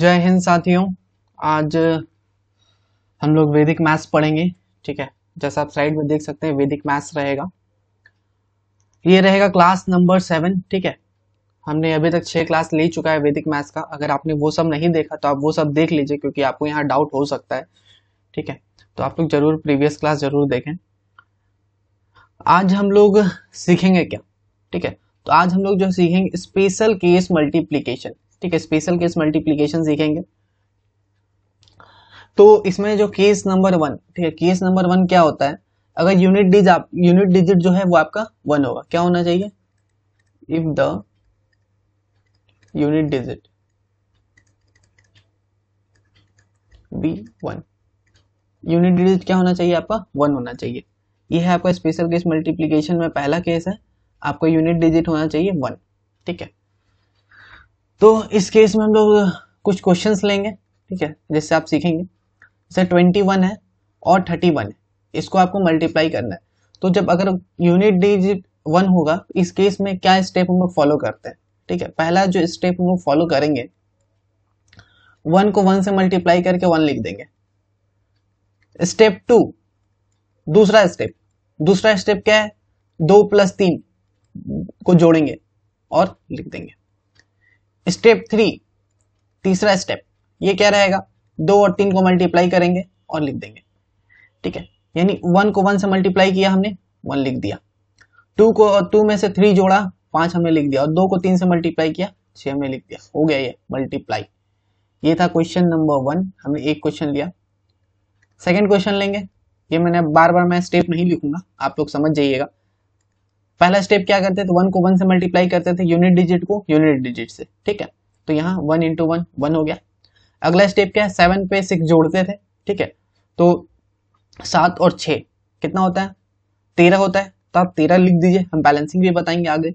जय हिंद साथियों आज हम लोग वैदिक मैथ्स पढ़ेंगे ठीक है जैसा आप स्लाइड में देख सकते हैं वैदिक मैथ्स रहेगा ये रहेगा क्लास नंबर सेवन ठीक है हमने अभी तक छह क्लास ले चुका है वैदिक मैथ्स का अगर आपने वो सब नहीं देखा तो आप वो सब देख लीजिए क्योंकि आपको यहाँ डाउट हो सकता है ठीक है तो आप लोग जरूर प्रीवियस क्लास जरूर देखें आज हम लोग सीखेंगे क्या ठीक है तो आज हम लोग जो सीखेंगे स्पेशल केस मल्टीप्लीकेशन ठीक है स्पेशल केस मल्टीप्लीकेशन सीखेंगे तो इसमें जो केस नंबर वन ठीक है केस नंबर वन क्या होता है अगर यूनिट डिज आप यूनिट डिजिट जो है वो आपका वन होगा क्या होना चाहिए if the unit digit be one unit digit क्या होना चाहिए आपका वन होना चाहिए ये है आपका स्पेशल केस मल्टीप्लीकेशन में पहला केस है आपका यूनिट डिजिट होना चाहिए वन ठीक है तो इस केस में हम लोग कुछ क्वेश्चंस लेंगे ठीक है जिससे आप सीखेंगे जैसे ट्वेंटी वन है और थर्टी वन है इसको आपको मल्टीप्लाई करना है तो जब अगर यूनिट डिजिट वन होगा इस केस में क्या स्टेप हम लोग फॉलो करते हैं ठीक है पहला जो स्टेप हम लोग फॉलो करेंगे वन को वन से मल्टीप्लाई करके वन लिख देंगे स्टेप टू दूसरा स्टेप दूसरा स्टेप क्या है दो प्लस तीन को जोड़ेंगे और लिख देंगे स्टेप थ्री तीसरा स्टेप ये क्या रहेगा दो और तीन को मल्टीप्लाई करेंगे और लिख देंगे ठीक है यानी वन को वन से मल्टीप्लाई किया हमने वन लिख दिया टू को टू में से थ्री जोड़ा पांच हमने लिख दिया और दो को तीन से मल्टीप्लाई किया छह हमने लिख दिया हो गया ये मल्टीप्लाई ये था क्वेश्चन नंबर वन हमने एक क्वेश्चन लिया सेकेंड क्वेश्चन लेंगे ये मैंने बार बार मैं स्टेप नहीं लिखूंगा आप लोग समझ जाइएगा पहला स्टेप क्या करते थे वन को वन से मल्टीप्लाई करते थे यूनिट डिजिट को यूनिट डिजिट से ठीक है तो यहाँ वन इंटू वन वन हो गया अगला स्टेप क्या है सेवन पे सिक्स जोड़ते थे ठीक है तो सात और छ कितना होता है तेरह होता है तो आप तेरह लिख दीजिए हम बैलेंसिंग भी बताएंगे आगे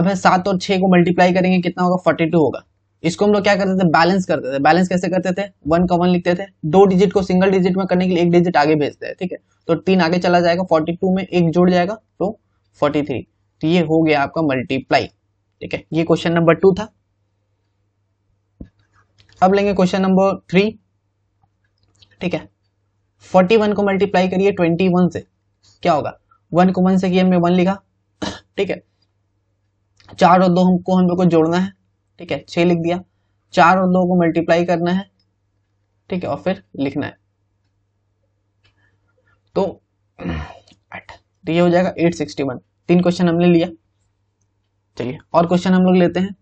अब है सात और छह को मल्टीप्लाई करेंगे कितना होगा फोर्टी टू होगा इसको हम लोग क्या करते थे बैलेंस करते थे बैलेंस कैसे करते थे वन का वन लिखते थे दो डिजिट को सिंगल डिजिट में करने के लिए एक डिजिट आगे भेजते हैं ठीक है तो तीन आगे चला जाएगा फोर्टी टू में एक जोड़ जाएगा तो फोर्टी तो ये हो गया आपका मल्टीप्लाई ठीक है ये क्वेश्चन नंबर टू था अब लेंगे क्वेश्चन नंबर थ्री ठीक है फोर्टी वन को मल्टीप्लाई करिए ट्वेंटी वन से क्या होगा वन को वन से किया हमने वन लिखा ठीक है चार और दो हमको हम लोग को जोड़ना है ठीक है छः लिख दिया चार और दो को मल्टीप्लाई करना है ठीक है और फिर लिखना है तो तो ये हो जाएगा एट सिक्सटी वन तीन क्वेश्चन हमने लिया चलिए और क्वेश्चन हम लोग लेते हैं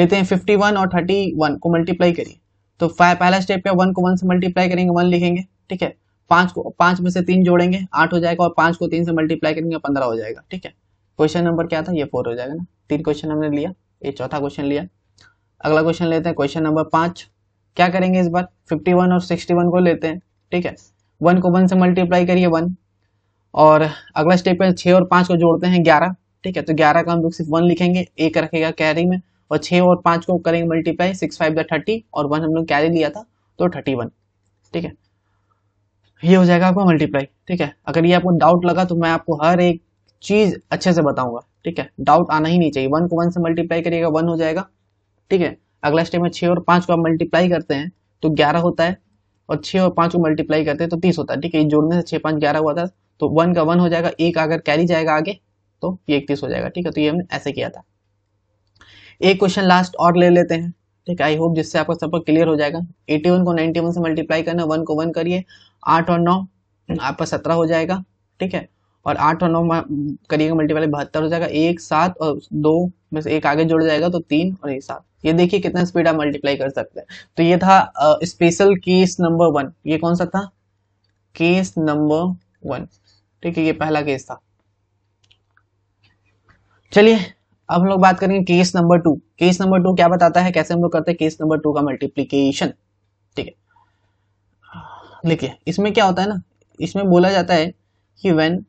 लेते हैं फिफ्टी वन और थर्टी वन को मल्टीप्लाई करिए तो फाइव पहला स्टेप है वन को वन से मल्टीप्लाई करेंगे वन लिखेंगे ठीक है पांच को पांच में से तीन जोड़ेंगे आठ हो जाएगा और पांच को तीन से मल्टीप्लाई करेंगे पंद्रह हो जाएगा ठीक है क्वेश्चन नंबर क्या था ये फोर हो जाएगा ना तीन क्वेश्चन हमने लिया ये चौथा क्वेश्चन लिया अगला क्वेश्चन लेते हैं क्वेश्चन नंबर पांच क्या करेंगे इस बार फिफ्टी वन और सिक्सटी वन को लेते हैं ठीक है वन को वन से मल्टीप्लाई करिए वन और अगला स्टेप में छः और पाँच को जोड़ते हैं ग्यारह ठीक है तो ग्यारह का हम लोग सिर्फ वन लिखेंगे एक रखेगा कैरी में और छः और पाँच को करेंगे मल्टीप्लाई सिक्स फाइव या थर्टी और वन हम लोग कैरी लिया था तो थर्टी वन ठीक है ये हो जाएगा आपका मल्टीप्लाई ठीक है अगर ये आपको डाउट लगा तो मैं आपको हर एक चीज़ अच्छे से बताऊंगा ठीक है डाउट आना ही नहीं चाहिए वन को वन से मल्टीप्लाई करिएगा वन हो जाएगा ठीक है अगला स्टेप में छः और पाँच को आप मल्टीप्लाई करते हैं तो ग्यारह होता है और छः और पाँच को मल्टीप्लाई करते हैं तो तीस होता है ठीक है जोड़ने से छः पाँच ग्यारह हुआ था तो वन का वन हो जाएगा एक अगर कैरी जाएगा आगे तो ये इकतीस हो जाएगा ठीक है तो ये हमने ऐसे किया था एक क्वेश्चन लास्ट और ले लेते हैं ठीक है आई होप जिससे आपका सबको क्लियर हो जाएगा एटी वन को नाइनटी वन से मल्टीप्लाई करना वन को वन करिए आठ और नौ आपका सत्रह हो जाएगा ठीक है और आठ और नौ करिएगा मल्टीप्लाई बहत्तर हो जाएगा एक सात और दो में से एक आगे जुड़ जाएगा तो तीन और एक सात ये देखिए कितना स्पीड आप मल्टीप्लाई कर सकते हैं तो ये था स्पेशल केस नंबर वन ये कौन सा था केस नंबर वन ठीक है ये पहला केस था चलिए अब हम लोग बात करेंगे case number two case number two क्या बताता है कैसे हम लोग करते हैं केस नंबर टू का मल्टीप्लीकेशन ठीक है देखिए इसमें क्या होता है ना इसमें बोला जाता है कि वेन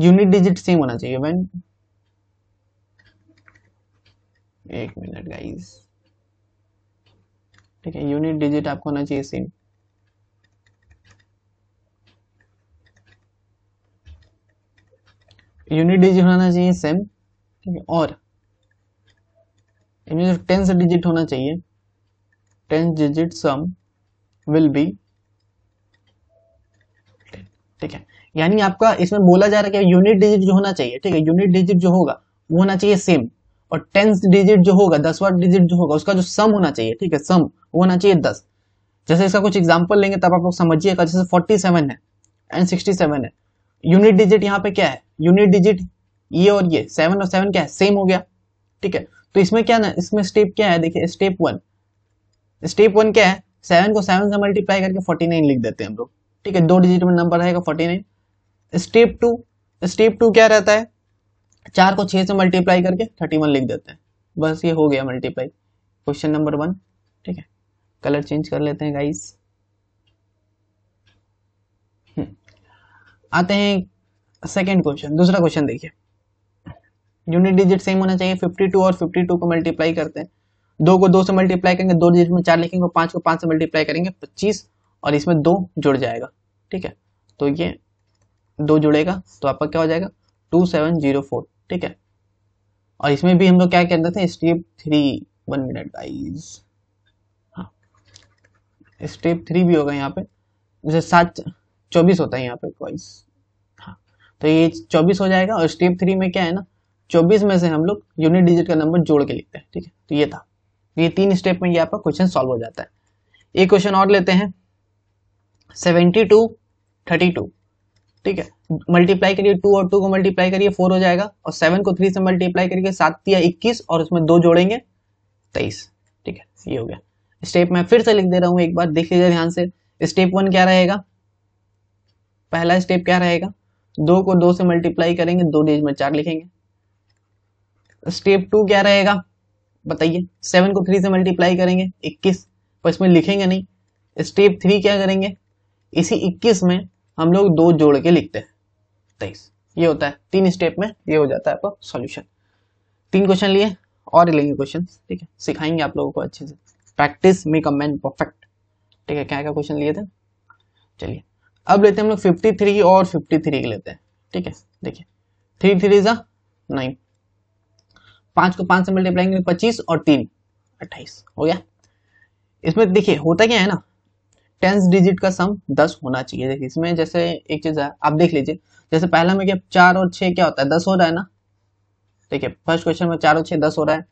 यूनिट डिजिट सेम होना चाहिए वेन एक मिनट गाइस ठीक है यूनिट डिजिट आपको होना चाहिए सेम यूनिट डिजिट होना चाहिए सेम ठीक है और इनमें टेंस डिजिट होना चाहिए tens digit sum will be ठीक है यानी आपका इसमें बोला जा रहा है कि यूनिट डिजिट जो होना चाहिए ठीक है यूनिट डिजिट जो होगा वो होना चाहिए सेम और टेंथ डिजिट जो होगा दसवा डिजिट जो होगा उसका जो सम होना चाहिए ठीक है सम वो होना चाहिए दस जैसे इसका कुछ एग्जाम्पल लेंगे तब आप लोग समझिएगा जैसे फोर्टी सेवन है एंड सिक्सटी सेवन है यूनिट डिजिट यहाँ पे क्या है यूनिट डिजिट ये और ये सेवन और सेवन क्या है सेम हो गया ठीक है तो इसमें क्या ना इसमें स्टेप क्या है देखिए स्टेप वन स्टेप वन क्या है सेवन को सेवन से मल्टीप्लाई करके फोर्टी नाइन लिख देते हैं हम लोग ठीक है दो डिजिट में नंबर रहेगा forty nine step two step two क्या रहता है चार को छह से मल्टीप्लाई करके थर्टी वन लिख देते हैं बस ये हो गया मल्टीप्लाई क्वेश्चन नंबर वन ठीक है कलर चेंज कर लेते हैं गाइस हम्म। आते हैं सेकंड क्वेश्चन दूसरा क्वेश्चन देखिए यूनिट डिजिट सेम होना चाहिए 52 और 52 को मल्टीप्लाई करते हैं दो को दो से मल्टीप्लाई करेंगे दो डिजिट में चार लिखेंगे पांच को पांच से मल्टीप्लाई करेंगे पच्चीस और इसमें दो जुड़ जाएगा ठीक है तो ये दो जुड़ेगा तो आपका क्या हो जाएगा टू सेवन जीरो फोर ठीक है और इसमें भी हम लोग क्या कहते थे step three one minute guys हाँ स्टेप थ्री भी होगा यहाँ पे जैसे सात चौबीस होता है यहाँ पे ट्वाइस हाँ तो ये चौबीस हो जाएगा और स्टेप थ्री में क्या है ना चौबीस में से हम लोग यूनिट डिजिट का नंबर जोड़ के लिखते हैं ठीक है तो ये था ये तीन स्टेप में ये आपका क्वेश्चन सॉल्व हो जाता है एक क्वेश्चन और लेते हैं सेवेंटी टू थर्टी टू ठीक है मल्टीप्लाई करिए टू और टू को मल्टीप्लाई करिए फोर हो जाएगा और सेवन को थ्री से मल्टीप्लाई करिए सात या इक्कीस और उसमें दो जोड़ेंगे तेईस ठीक है ये हो गया स्टेप मैं फिर से लिख दे रहा हूँ एक बार देख लीजिए ध्यान से स्टेप वन क्या रहेगा पहला स्टेप क्या रहेगा दो को दो से मल्टीप्लाई करेंगे दो डेज में चार लिखेंगे स्टेप टू क्या रहेगा बताइए सेवन को थ्री से मल्टीप्लाई करेंगे इक्कीस पर इसमें लिखेंगे नहीं स्टेप थ्री क्या करेंगे इसी इक्कीस में हम लोग दो जोड़ के लिखते हैं तेईस ये होता है तीन स्टेप में ये हो जाता है आपका सॉल्यूशन तीन क्वेश्चन लिए और लेंगे क्वेश्चन ठीक है सिखाएंगे आप लोगों को अच्छे से practice make a man perfect ठीक है क्या क्या क्वेश्चन लिए थे चलिए अब लेते हैं हम लोग फिफ्टी थ्री और फिफ्टी थ्री लेते हैं ठीक है देखिए थ्री थ्री जा नाइन पांच को पांच से मल्टीप्लाई करेंगे पच्चीस और तीन अट्ठाईस हो गया इसमें देखिए होता क्या है ना टेंस डिजिट का सम दस होना चाहिए देखिए इसमें जैसे एक चीज है आप देख लीजिए जैसे पहला में क्या चार और छह क्या होता है दस हो रहा है ना ठीक है फर्स्ट क्वेश्चन में चार और छह दस हो रहा है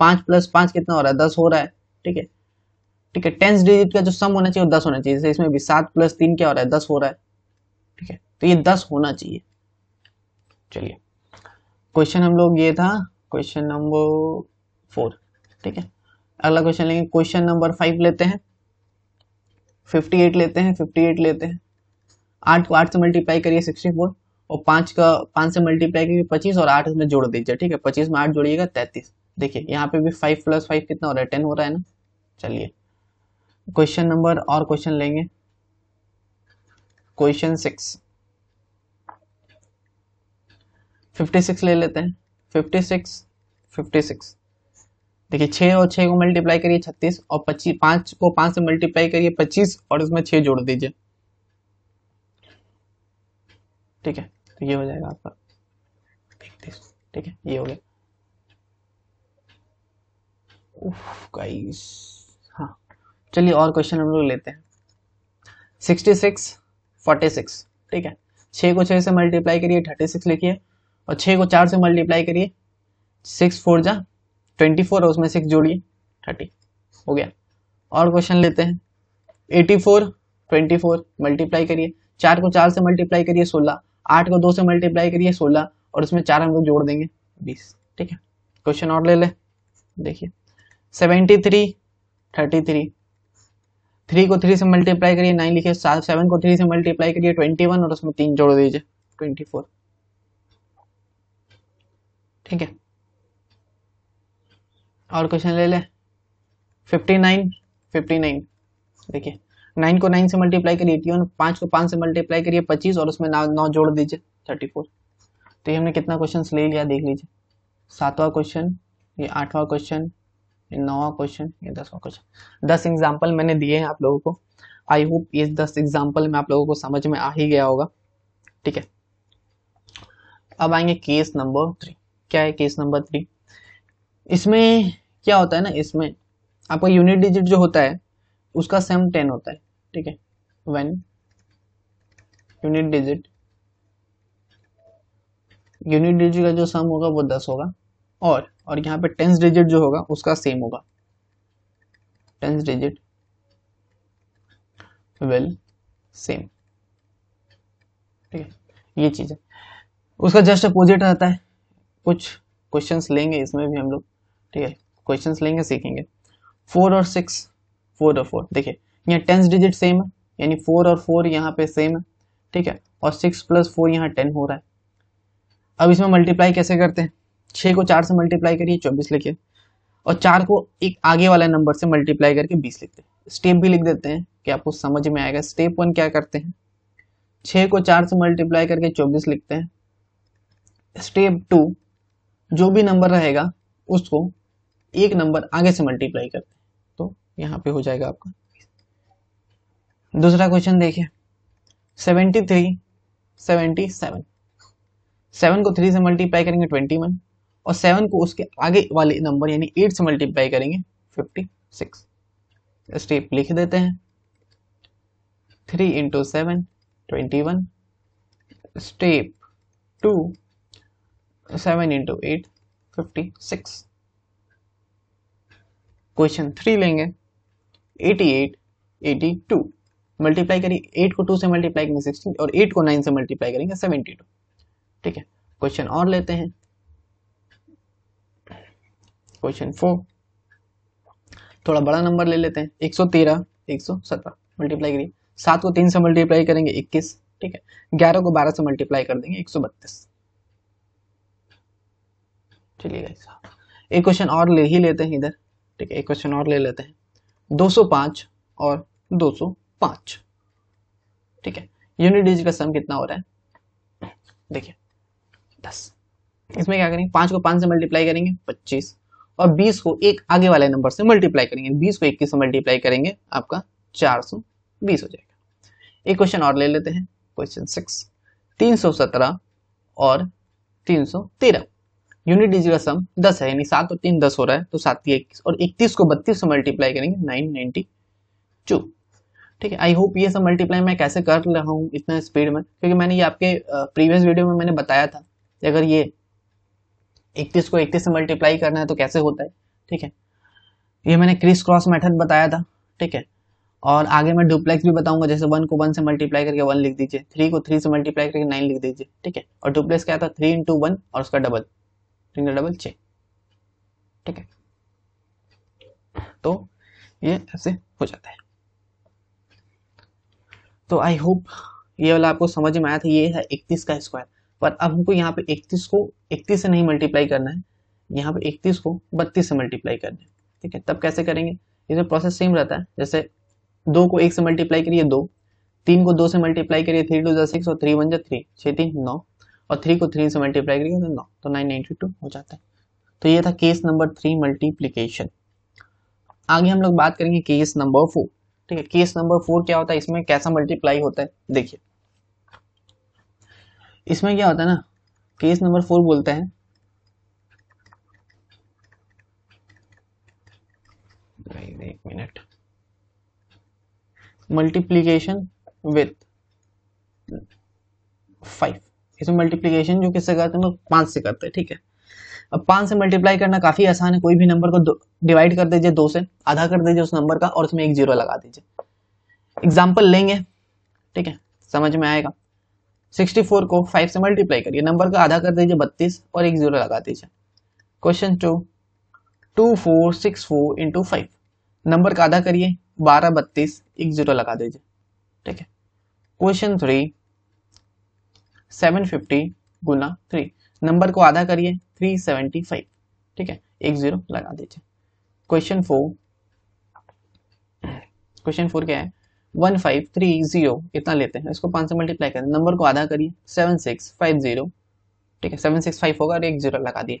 पांच प्लस पांच कितना हो रहा है दस हो रहा है ठीक है ठीक है टेंस डिजिट का जो सम होना चाहिए वो दस होना चाहिए जैसे इसमें भी सात प्लस तीन क्या हो रहा है दस हो रहा है ठीक है तो ये दस होना चाहिए चलिए क्वेश्चन हम लोग ये था क्वेश्चन नंबर फोर ठीक है अगला क्वेश्चन लेंगे क्वेश्चन नंबर फाइव लेते हैं फिफ्टी एट लेते हैं फिफ्टी एट लेते हैं आठ को आठ से मल्टीप्लाई करिए सिक्सटी फोर और पाँच का पाँच से मल्टीप्लाई करिए पच्चीस और आठ में जोड़ दीजिए ठीक है पच्चीस में आठ जोड़िएगा तैंतीस देखिए यहाँ पे भी फाइव प्लस फाइव कितना हो रहा है टेन हो रहा है ना चलिए क्वेश्चन नंबर और क्वेश्चन लेंगे क्वेश्चन सिक्स फिफ्टी सिक्स ले लेते हैं फिफ्टी सिक्स फिफ्टी सिक्स देखिए छः और छः को मल्टीप्लाई करिए छत्तीस और पच्चीस पाँच को पाँच से मल्टीप्लाई करिए पच्चीस और उसमें छः जोड़ दीजिए ठीक है तो ये हो जाएगा आपका इकतीस ठीक है ये हो गया हाँ चलिए और क्वेश्चन हम लोग लेते हैं सिक्सटी सिक्स फोर्टी सिक्स ठीक है छः को छः से मल्टीप्लाई करिए थर्टी सिक्स लिखिए और छः को चार से मल्टीप्लाई करिए सिक्स फोर जा ट्वेंटी फोर और उसमें सिक्स जोड़िए थर्टी हो गया और क्वेश्चन लेते हैं eighty four twenty four multiply करिए चार को चार से मल्टीप्लाई करिए सोलह आठ को दो से मल्टीप्लाई करिए सोलह और उसमें चार हम लोग जोड़ देंगे बीस ठीक है क्वेश्चन और ले ले देखिए seventy three thirty three three को थ्री से मल्टीप्लाई करिए नाइन लिखिए सेवन को थ्री से मल्टीप्लाई करिए ट्वेंटी वन और उसमें तीन जोड़ दीजिए ट्वेंटी फोर ठीक है और क्वेश्चन ले ले फिफ्टी नाइन फिफ्टी नाइन देखिए नाइन को नाइन से मल्टीप्लाई करिए एटी पाँच को पांच से मल्टीप्लाई करिए पच्चीस और उसमें नौ नौ जोड़ दीजिए थर्टी फोर तो ये हमने कितना क्वेश्चन ले लिया देख लीजिए सातवां क्वेश्चन ये आठवां क्वेश्चन ये नौवां क्वेश्चन ये दसवां क्वेश्चन दस एग्जाम्पल मैंने दिए हैं आप लोगों को आई होप ये दस एग्जाम्पल में आप लोगों को समझ में आ ही गया होगा ठीक है अब आएंगे केस नंबर थ्री क्या है केस नंबर थ्री इसमें क्या होता है ना इसमें आपका यूनिट डिजिट जो होता है उसका सेम टेन होता है ठीक है when unit digit unit digit का जो सम होगा वो दस होगा और और यहाँ पे टेंस डिजिट जो होगा उसका सेम होगा टेंस डिजिट वेल सेम ठीक है ये चीज़ है उसका जस्ट अपोजिट रहता है कुछ क्वेश्चंस लेंगे इसमें भी हम लोग ठीक है क्वेश्चंस लेंगे सीखेंगे फोर और सिक्स फोर और फोर देखिए यहाँ टेंस डिजिट सेम है यानी फोर और फोर यहाँ पे सेम है ठीक है और सिक्स प्लस फोर यहाँ टेन हो रहा है अब इसमें मल्टीप्लाई कैसे करते हैं छः को चार से मल्टीप्लाई करिए चौबीस लिखिए और चार को एक आगे वाले नंबर से मल्टीप्लाई करके बीस लिखते हैं स्टेप भी लिख देते हैं कि आपको समझ में आएगा स्टेप वन क्या करते हैं छः को चार से मल्टीप्लाई करके चौबीस लिखते हैं स्टेप टू जो भी नंबर रहेगा उसको एक नंबर आगे से मल्टीप्लाई करते हैं तो यहाँ पे हो जाएगा आपका दूसरा क्वेश्चन देखिए seventy three seventy seven seven को थ्री से मल्टीप्लाई करेंगे ट्वेंटी वन और सेवन को उसके आगे वाले नंबर यानी एट से मल्टीप्लाई करेंगे फिफ्टी सिक्स स्टेप लिख देते हैं three into seven twenty one step two seven into eight fifty six question three लेंगे eighty eight eighty two multiply करिए एट को टू से मल्टीप्लाई करेंगे सिक्सटीन और एट को नाइन से मल्टीप्लाई करेंगे सेवेंटी टू ठीक है क्वेश्चन और लेते हैं क्वेश्चन फोर थोड़ा बड़ा नंबर ले लेते हैं एक सौ तेरह एक सौ सत्रह मल्टीप्लाई करिए सात को तीन से मल्टीप्लाई करेंगे इक्कीस ठीक है ग्यारह को बारह से मल्टीप्लाई कर देंगे एक सौ बत्तीस चलिए एक क्वेश्चन और ले ही लेते हैं इधर ठीक है एक क्वेश्चन और ले लेते हैं 205 और 205 ठीक है यूनिट डिजिट का सम कितना हो रहा है देखिए 10 इसमें क्या करेंगे पांच को पांच से मल्टीप्लाई करेंगे पच्चीस और बीस को एक आगे वाले नंबर से मल्टीप्लाई करेंगे बीस को इक्कीस से मल्टीप्लाई करेंगे आपका चार सौ बीस हो जाएगा एक क्वेश्चन और ले लेते हैं क्वेश्चन सिक्स तीन सत्रह और तीन तेरह यूनिट डिजिट का सम दस है यानी सात और तीन दस हो रहा है तो सात की इक्कीस और इकतीस को बत्तीस से मल्टीप्लाई करेंगे नाइन नाइनटी टू ठीक है आई होप ये सब मल्टीप्लाई मैं कैसे कर रहा हूँ इतना स्पीड में क्योंकि मैंने ये आपके प्रीवियस वीडियो में मैंने बताया था कि अगर ये इकतीस को इकतीस से मल्टीप्लाई करना है तो कैसे होता है ठीक है ये मैंने क्रिस क्रॉस मेथड बताया था ठीक है और आगे मैं डुप्लेक्स भी बताऊंगा जैसे वन को वन से मल्टीप्लाई करके वन लिख दीजिए थ्री को थ्री से मल्टीप्लाई करके नाइन लिख दीजिए ठीक है और डुप्लेक्स क्या था थ्री इंटू वन और उसका डबल रिंग डबल छः ठीक है तो ये ऐसे हो जाता है तो आई होप ये वाला आपको समझ में आया था ये है इकतीस का स्क्वायर पर अब हमको यहाँ पे इकतीस को इकतीस से नहीं मल्टीप्लाई करना है यहाँ पे इकतीस को बत्तीस से मल्टीप्लाई करना है ठीक है तब कैसे करेंगे इसमें प्रोसेस सेम रहता है जैसे दो को एक से मल्टीप्लाई करिए दो तीन को दो से मल्टीप्लाई करिए थ्री टू जो सिक्स और थ्री वन जो थ्री छः तीन नौ और थ्री को थ्री से मल्टीप्लाई करेंगे तो नौ तो नाइन नाइनटी टू हो जाता है तो ये था केस नंबर थ्री मल्टीप्लीकेशन आगे हम लोग बात करेंगे केस नंबर फोर ठीक है केस नंबर फोर क्या होता है इसमें कैसा मल्टीप्लाई होता है देखिए इसमें क्या होता है ना केस नंबर फोर बोलते हैं एक मिनट मल्टीप्लीकेशन विथ इसमें मल्टीप्लीकेशन जो किससे करते हैं लोग पाँच से करते हैं ठीक है अब पाँच से मल्टीप्लाई करना काफ़ी आसान है कोई भी नंबर को डिवाइड कर दीजिए दो से आधा कर दीजिए उस नंबर का और उसमें एक जीरो लगा दीजिए एग्जाम्पल लेंगे ठीक है समझ में आएगा 64 को 5 से मल्टीप्लाई करिए नंबर का आधा कर दीजिए 32 और एक जीरो लगा दीजिए question two two four six four into five number का आधा करिए बारह बत्तीस एक जीरो लगा दीजिए ठीक है क्वेश्चन थ्री सेवन फिफ्टी गुना थ्री नंबर को आधा करिए थ्री सेवेंटी फाइव ठीक है एक जीरो लगा दीजिए क्वेश्चन फोर क्वेश्चन फोर क्या है वन फाइव थ्री जीरो इतना लेते हैं इसको पांच से मल्टीप्लाई करें नंबर को आधा करिए सेवन सिक्स फाइव जीरो ठीक है सेवन सिक्स फाइव होगा और एक जीरो लगा दिए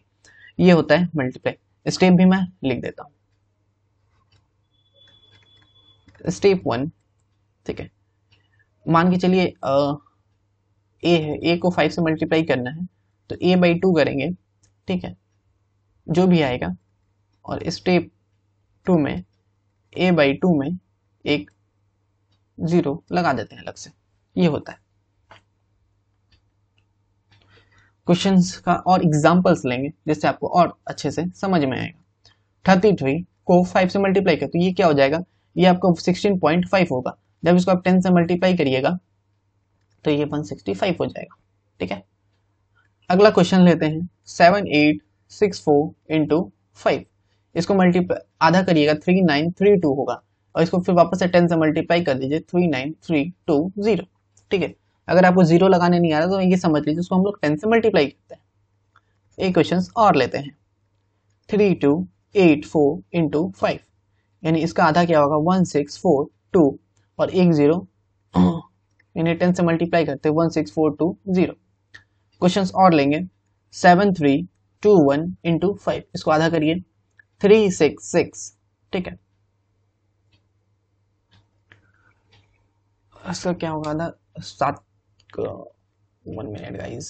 ये होता है मल्टीप्लाई स्टेप भी मैं लिख देता हूँ स्टेप वन ठीक है मान के चलिए ए है ए को फाइव से मल्टीप्लाई करना है तो ए बाई टू करेंगे ठीक है जो भी आएगा और स्टेप टू में ए बाई टू में एक ज़ीरो लगा देते हैं अलग से ये होता है क्वेश्चंस का और एग्जांपल्स लेंगे जिससे आपको और अच्छे से समझ में आएगा थर्टी थ्री को फाइव से मल्टीप्लाई कर तो ये क्या हो जाएगा ये आपको सिक्सटीन पॉइंट फाइव होगा जब इसको आप टेन से मल्टीप्लाई करिएगा तो ये अपन 165 हो जाएगा ठीक है अगला क्वेश्चन लेते हैं seven eight six four into five इसको मल्टीप्लाई आधा करिएगा थ्री नाइन थ्री टू होगा और इसको फिर वापस से टेन से मल्टीप्लाई कर दीजिए three nine three two zero ठीक है अगर आपको जीरो लगाने नहीं आ रहा तो ये समझ लीजिए उसको हम लोग टेन से मल्टीप्लाई करते हैं एक क्वेश्चन और लेते हैं three two eight four into five यानी इसका आधा क्या होगा वन सिक्स फोर टू और एक जीरो इन्हें टेन से मल्टीप्लाई करते one six four two zero question और लेंगे seven three two one into five इसको आधा करिए थ्री सिक्स सिक्स ठीक है इसका क्या होगा आधा सात वन मिनट गाइस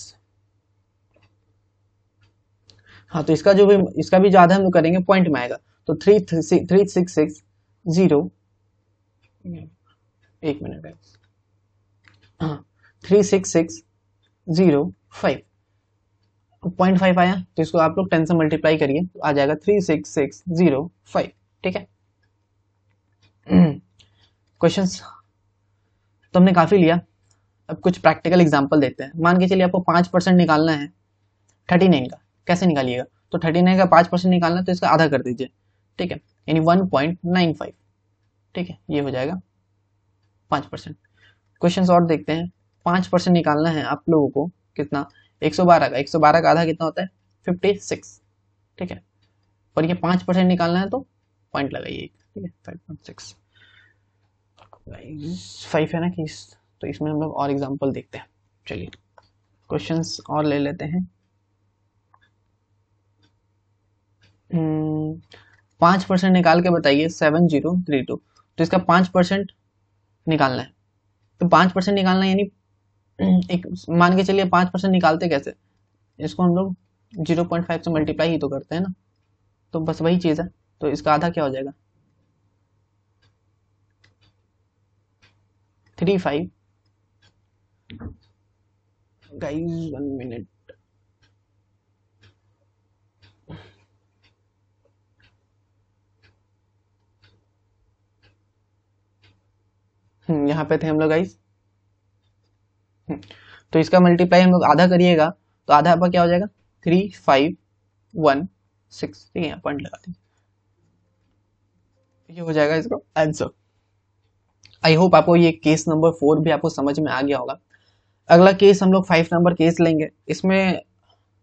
हाँ तो इसका जो भी इसका भी जो आधा हम लोग करेंगे पॉइंट में आएगा तो three three six six zero एक minute guys three six six zero five point five आया तो इसको आप लोग टेन से मल्टीप्लाई करिए तो आ जाएगा three six six zero five ठीक है क्वेश्चन तो हमने काफ़ी लिया अब कुछ प्रैक्टिकल एग्जाम्पल देते हैं मान के चलिए आपको पांच परसेंट निकालना है थर्टी नाइन का कैसे निकालिएगा तो थर्टी नाइन का पांच परसेंट निकालना है तो इसका आधा कर दीजिए ठीक है यानी वन पॉइंट नाइन फाइव ठीक है ये हो जाएगा पांच परसेंट क्वेश्चन और देखते हैं पांच परसेंट निकालना है आप लोगों को कितना 112 का 112 का आधा कितना होता है 56 ठीक है और ये पांच परसेंट निकालना है तो पॉइंट लगाइए ठीक है फाइव पॉइंट सिक्स फाइव है ना कि इस, तो इसमें हम लोग और एग्जाम्पल देखते हैं चलिए क्वेश्चन और ले लेते हैं हम्म, पांच परसेंट निकाल के बताइए सेवन जीरो थ्री टू तो इसका पांच परसेंट निकालना है तो पांच परसेंट निकालना यानी हम्म, एक मान के चलिए पांच परसेंट निकालते कैसे इसको हम लोग जीरो पॉइंट फाइव से मल्टीप्लाई ही तो करते हैं ना तो बस वही चीज़ है तो इसका आधा क्या हो जाएगा three five guys one minute hmm, यहाँ पे थे हम लोग गाइस हम्म, तो इसका मल्टीप्लाई हम लोग आधा करिएगा तो आधा आपका क्या हो जाएगा थ्री फाइव वन सिक्स ठीक है यहाँ पॉइंट लगा दीजिए ये हो जाएगा इसका आंसर आई होप आपको ये केस नंबर फोर भी आपको समझ में आ गया होगा अगला केस हम लोग फाइव नंबर केस लेंगे इसमें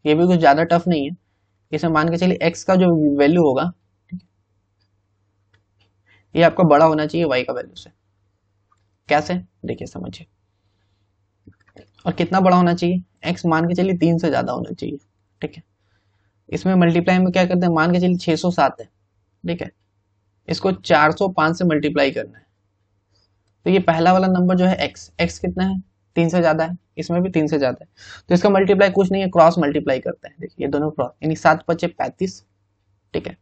ये भी कुछ ज़्यादा टफ नहीं है इसमें मान के चलिए एक्स का जो वैल्यू होगा ये आपका बड़ा होना चाहिए वाई का वैल्यू से कैसे देखिए समझिए और कितना बड़ा होना चाहिए एक्स मान के चलिए तीन से ज्यादा होना चाहिए ठीक है इसमें मल्टीप्लाई में क्या करते हैं मान के चलिए छह सौ सात है ठीक है इसको चार सौ पांच से मल्टीप्लाई करना है तो ये पहला वाला नंबर जो है एक्स एक्स कितना है तीन से ज्यादा है इसमें भी तीन से ज्यादा है तो इसका मल्टीप्लाई कुछ नहीं है क्रॉस मल्टीप्लाई करते हैं देखिए ये दोनों क्रॉस यानी सात पच्चे पैंतीस ठीक है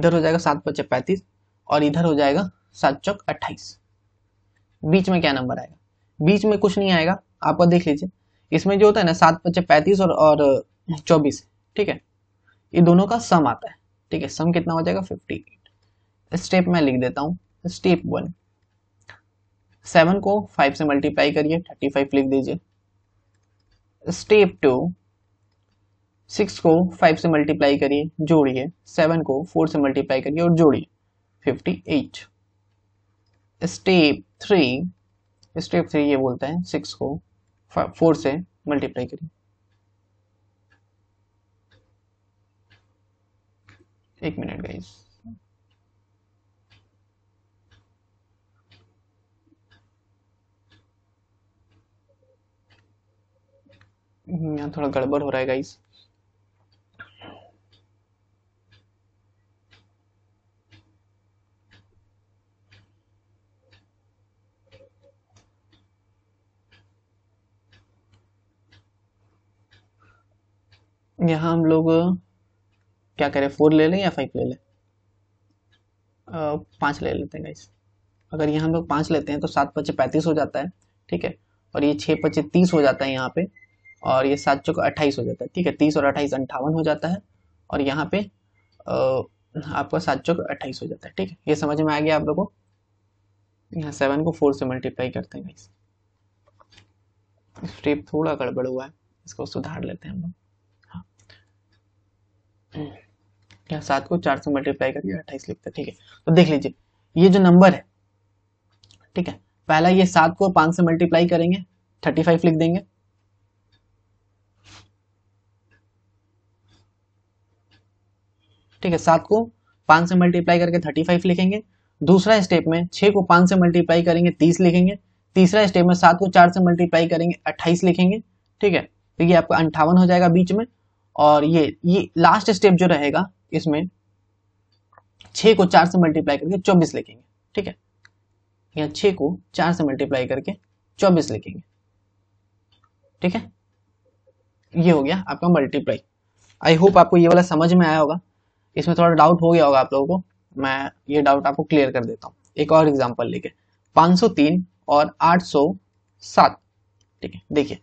इधर हो जाएगा सात पच्चे पैंतीस और इधर हो जाएगा सात चौक अट्ठाईस बीच में क्या नंबर आएगा बीच में कुछ नहीं आएगा आप देख लीजिए इसमें जो होता है ना सात पच्चे पैंतीस और, और चौबीस ठीक है ये दोनों का सम आता है ठीक है सम कितना हो जाएगा फिफ्टी एट स्टेप मैं लिख देता हूँ स्टेप वन सेवन को फाइव से मल्टीप्लाई करिए थर्टी फाइव लिख दीजिए स्टेप टू सिक्स को फाइव से मल्टीप्लाई करिए जोड़िए सेवन को फोर से मल्टीप्लाई करिए और जोड़िए fifty eight step three step three ये बोलता है सिक्स को फोर से मल्टीप्लाई करें एक मिनट हम्म, गाइस यहाँ थोड़ा गड़बड़ हो रहा है गाइस यहाँ हम लोग क्या करें फोर ले लें या फाइव ले लें पाँच ले लेते हैं गाइस अगर यहाँ हम लोग पाँच लेते हैं तो सात पच्चीस पैंतीस हो जाता है ठीक है और ये छः पच्चीस तीस हो जाता है यहाँ पे और ये सात चौक अट्ठाईस हो जाता है ठीक है तीस और अट्ठाईस अंठावन हो जाता है और यहाँ पे आपका सात चौक अट्ठाईस हो जाता है ठीक है ये समझ में आ गया आप लोगों को यहाँ सेवन को फोर से मल्टीप्लाई करते हैं गाइस स्टेप थोड़ा गड़बड़ हुआ है इसको सुधार लेते हैं हम लोग हम्म। क्या सात को चार से मल्टीप्लाई करके अट्ठाईस लिखते हैं ठीक है तो देख लीजिए ये जो नंबर है ठीक है पहला ये सात को पांच से मल्टीप्लाई करेंगे थर्टी फाइव लिख देंगे ठीक है सात को पांच से मल्टीप्लाई करके थर्टी फाइव लिखेंगे दूसरा स्टेप में छह को पांच से मल्टीप्लाई करेंगे तीस लिखेंगे तीसरा स्टेप में सात को चार से मल्टीप्लाई करेंगे अट्ठाईस लिखेंगे ठीक है तो ये आपका अंठावन हो जाएगा बीच में और ये ये लास्ट स्टेप जो रहेगा इसमें छ को चार से मल्टीप्लाई करके चौबीस लिखेंगे ठीक है या छ को चार से मल्टीप्लाई करके चौबीस लिखेंगे ठीक है ये हो गया आपका मल्टीप्लाई आई होप आपको ये वाला समझ में आया होगा इसमें थोड़ा डाउट हो गया होगा आप लोगों को मैं ये डाउट आपको क्लियर कर देता हूँ एक और एग्जाम्पल लेके 503 और 807 ठीक है देखिए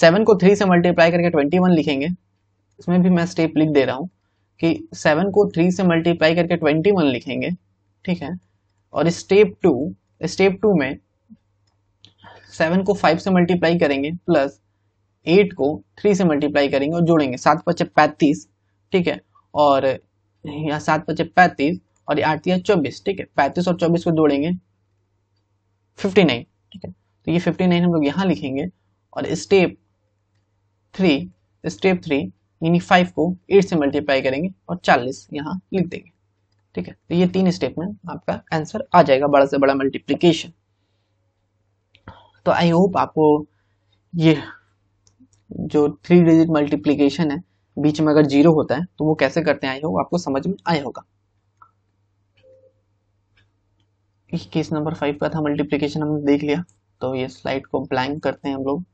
सेवन को थ्री से मल्टीप्लाई करके ट्वेंटी वन लिखेंगे इसमें भी मैं स्टेप लिख दे रहा हूँ कि सेवन को थ्री से मल्टीप्लाई करके ट्वेंटी वन लिखेंगे ठीक है और स्टेप टू स्टेप टू में सेवन को फाइव से मल्टीप्लाई करेंगे प्लस एट को थ्री से मल्टीप्लाई करेंगे और जोड़ेंगे सात पचे पैंतीस ठीक है और यहाँ सात पचे पैंतीस और आठ या चौबीस ठीक है पैंतीस और चौबीस को जोड़ेंगे फिफ्टी नाइन ठीक है तो ये फिफ्टी नाइन हम लोग यहाँ लिखेंगे और स्टेप थ्री स्टेप थ्री यानी फाइव को एट से मल्टीप्लाई करेंगे और चालीस यहाँ लिख देंगे ठीक है तो ये तीन स्टेटमेंट आपका आंसर आ जाएगा बड़ा से बड़ा मल्टीप्लीकेशन तो आई होप आपको ये जो थ्री डिजिट मल्टीप्लीकेशन है बीच में अगर जीरो होता है तो वो कैसे करते हैं आई होप आपको समझ में आया होगा केस नंबर फाइव का था मल्टीप्लीकेशन हमने देख लिया तो ये स्लाइड को ब्लैंक करते हैं हम लोग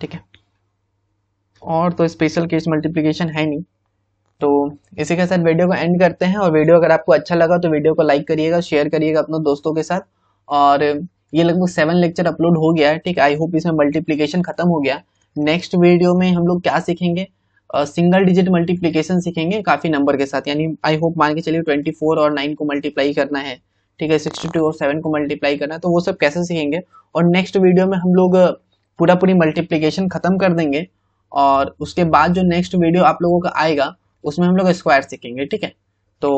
ठीक है और तो स्पेशल केस मल्टीप्लिकेशन है नहीं तो इसी के साथ वीडियो को एंड करते हैं और वीडियो अगर आपको अच्छा लगा तो वीडियो को लाइक करिएगा शेयर करिएगा अपने दोस्तों के साथ और ये लगभग सेवन लेक्चर अपलोड हो गया है ठीक आई होप इसमें मल्टीप्लीकेशन खत्म हो गया नेक्स्ट वीडियो में हम लोग क्या सीखेंगे सिंगल डिजिट मल्टीप्लीकेशन सीखेंगे काफ़ी नंबर के साथ यानी आई होप मान के चलिए ट्वेंटी फोर और नाइन को मल्टीप्लाई करना है ठीक है सिक्सटी टू और सेवन को मल्टीप्लाई करना है तो वो सब कैसे सीखेंगे और नेक्स्ट वीडियो में हम लोग पूरा पूरी मल्टीप्लीकेशन ख़त्म कर देंगे और उसके बाद जो नेक्स्ट वीडियो आप लोगों का आएगा उसमें हम लोग स्क्वायर सीखेंगे ठीक है तो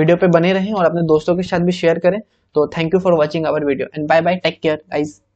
वीडियो पे बने रहें और अपने दोस्तों के साथ भी शेयर करें तो thank you for watching our video and bye bye take care eyes